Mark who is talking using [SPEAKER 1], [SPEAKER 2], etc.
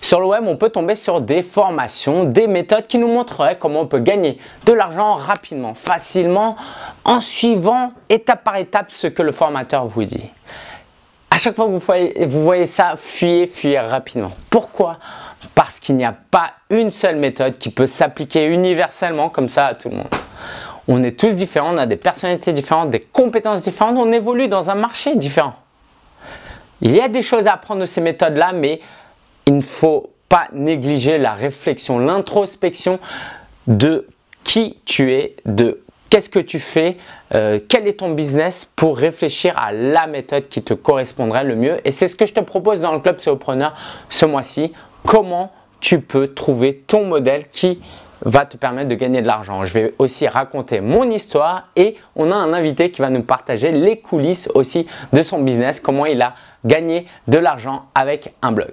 [SPEAKER 1] Sur le web, on peut tomber sur des formations, des méthodes qui nous montreraient comment on peut gagner de l'argent rapidement, facilement, en suivant étape par étape ce que le formateur vous dit. À chaque fois que vous voyez, vous voyez ça, fuyez, fuyez rapidement. Pourquoi Parce qu'il n'y a pas une seule méthode qui peut s'appliquer universellement comme ça à tout le monde. On est tous différents, on a des personnalités différentes, des compétences différentes, on évolue dans un marché différent. Il y a des choses à apprendre de ces méthodes-là, mais il ne faut pas négliger la réflexion, l'introspection de qui tu es, de qu'est-ce que tu fais, euh, quel est ton business pour réfléchir à la méthode qui te correspondrait le mieux. Et c'est ce que je te propose dans le club Céopreneur ce mois-ci. Comment tu peux trouver ton modèle qui va te permettre de gagner de l'argent. Je vais aussi raconter mon histoire et on a un invité qui va nous partager les coulisses aussi de son business, comment il a gagné de l'argent avec un blog.